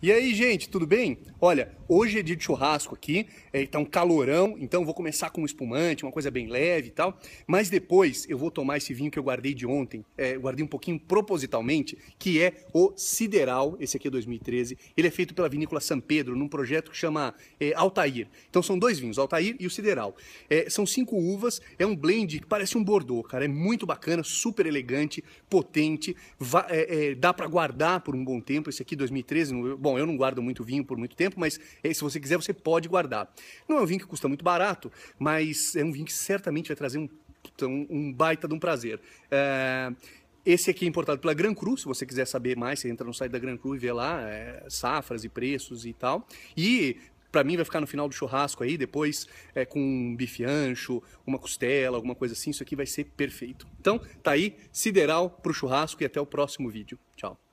E aí, gente, tudo bem? Olha, hoje é dia de churrasco aqui, é, tá um calorão, então vou começar com um espumante, uma coisa bem leve e tal. Mas depois eu vou tomar esse vinho que eu guardei de ontem, é, guardei um pouquinho propositalmente, que é o Sideral, esse aqui é 2013. Ele é feito pela Vinícola San Pedro, num projeto que chama é, Altair. Então são dois vinhos, Altair e o Sideral. É, são cinco uvas, é um blend que parece um Bordeaux, cara. É muito bacana, super elegante, potente, é, é, dá para guardar por um bom tempo. Esse aqui 2013, no Bom, eu não guardo muito vinho por muito tempo, mas eh, se você quiser, você pode guardar. Não é um vinho que custa muito barato, mas é um vinho que certamente vai trazer um, então, um baita de um prazer. É... Esse aqui é importado pela Gran Cru, se você quiser saber mais, você entra no site da Gran Cru e vê lá é, safras e preços e tal. E para mim vai ficar no final do churrasco aí, depois é, com um bife ancho, uma costela, alguma coisa assim, isso aqui vai ser perfeito. Então, tá aí, sideral pro churrasco e até o próximo vídeo. Tchau.